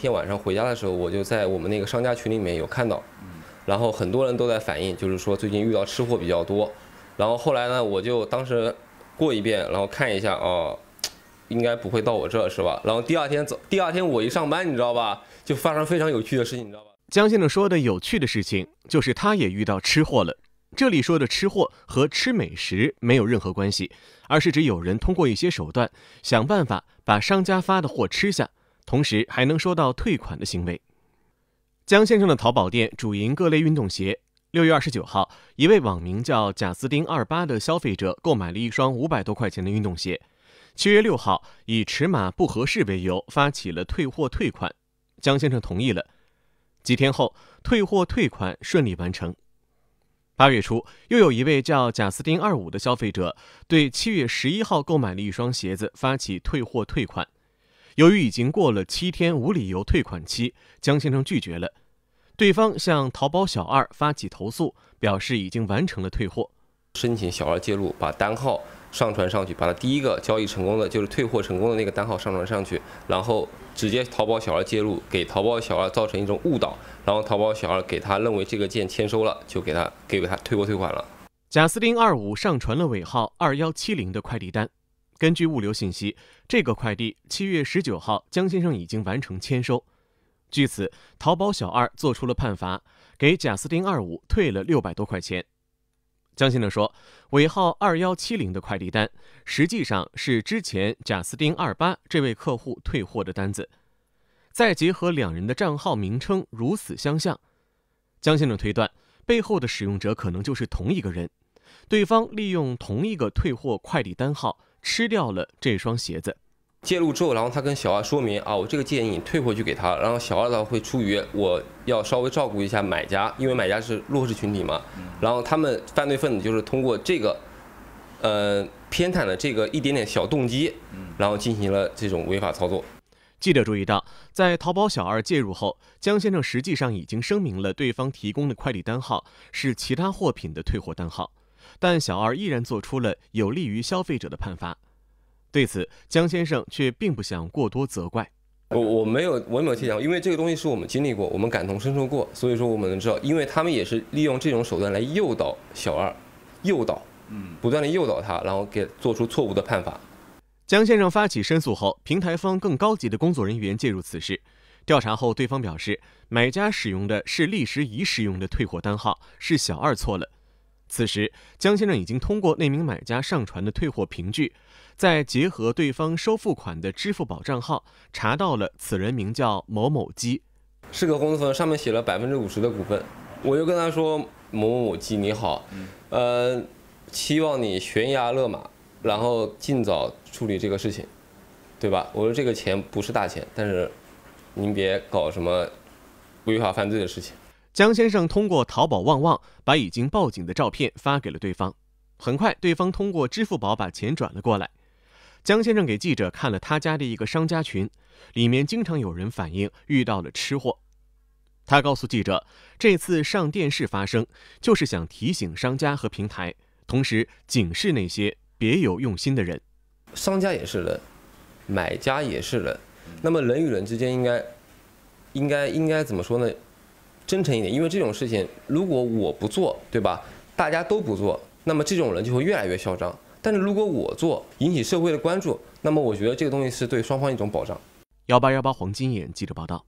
天晚上回家的时候，我就在我们那个商家群里面有看到，然后很多人都在反映，就是说最近遇到吃货比较多。然后后来呢，我就当时过一遍，然后看一下哦，应该不会到我这是吧？然后第二天早，第二天我一上班，你知道吧，就发生非常有趣的事情，你知道吧？江先生说的有趣的事情，就是他也遇到吃货了。这里说的吃货和吃美食没有任何关系，而是指有人通过一些手段，想办法把商家发的货吃下。同时还能收到退款的行为。江先生的淘宝店主营各类运动鞋。六月二十九号，一位网名叫贾斯丁二八的消费者购买了一双五百多块钱的运动鞋。七月六号，以尺码不合适为由发起了退货退款，江先生同意了。几天后，退货退款顺利完成。八月初，又有一位叫贾斯丁二五的消费者对七月十一号购买了一双鞋子发起退货退款。由于已经过了七天无理由退款期，江先生拒绝了。对方向淘宝小二发起投诉，表示已经完成了退货，申请小二介入，把单号上传上去，把他第一个交易成功的，就是退货成功的那个单号上传上去，然后直接淘宝小二介入，给淘宝小二造成一种误导，然后淘宝小二给他认为这个件签收了，就给他，给给他退货退款了。贾斯汀二五上传了尾号二幺七零的快递单。根据物流信息，这个快递七月十九号江先生已经完成签收。据此，淘宝小二做出了判罚，给贾斯汀二五退了六百多块钱。江先生说，尾号二幺七零的快递单实际上是之前贾斯汀二八这位客户退货的单子。再结合两人的账号名称如此相像，江先生推断背后的使用者可能就是同一个人。对方利用同一个退货快递单号。吃掉了这双鞋子，介入之后，然后他跟小二说明啊，我这个建议你退回去给他，然后小二的话会出于我要稍微照顾一下买家，因为买家是弱势群体嘛，然后他们犯罪分子就是通过这个，呃偏袒的这个一点点小动机，然后进行了这种违法操作。记者注意到，在淘宝小二介入后，江先生实际上已经声明了对方提供的快递单号是其他货品的退货单号。但小二依然做出了有利于消费者的判罚，对此江先生却并不想过多责怪。我我没有我没有提讲，因为这个东西是我们经历过，我们感同身受过，所以说我们能知道，因为他们也是利用这种手段来诱导小二，诱导，嗯，不断的诱导他，然后给做出错误的判罚。江先生发起申诉后，平台方更高级的工作人员介入此事，调查后，对方表示买家使用的是历史已使用的退货单号，是小二错了。此时，江先生已经通过那名买家上传的退货凭据，再结合对方收付款的支付宝账号，查到了此人名叫某某鸡，是个公司，上面写了百分之五十的股份。我就跟他说：“某某某鸡，你好，呃，期望你悬崖勒马，然后尽早处理这个事情，对吧？”我说：“这个钱不是大钱，但是您别搞什么违法犯罪的事情。”江先生通过淘宝旺旺把已经报警的照片发给了对方，很快对方通过支付宝把钱转了过来。江先生给记者看了他家的一个商家群，里面经常有人反映遇到了吃货。他告诉记者，这次上电视发声，就是想提醒商家和平台，同时警示那些别有用心的人。商家也是人，买家也是人，那么人与人之间应该，应该应该怎么说呢？真诚一点，因为这种事情，如果我不做，对吧？大家都不做，那么这种人就会越来越嚣张。但是如果我做，引起社会的关注，那么我觉得这个东西是对双方一种保障。幺八幺八黄金眼记者报道。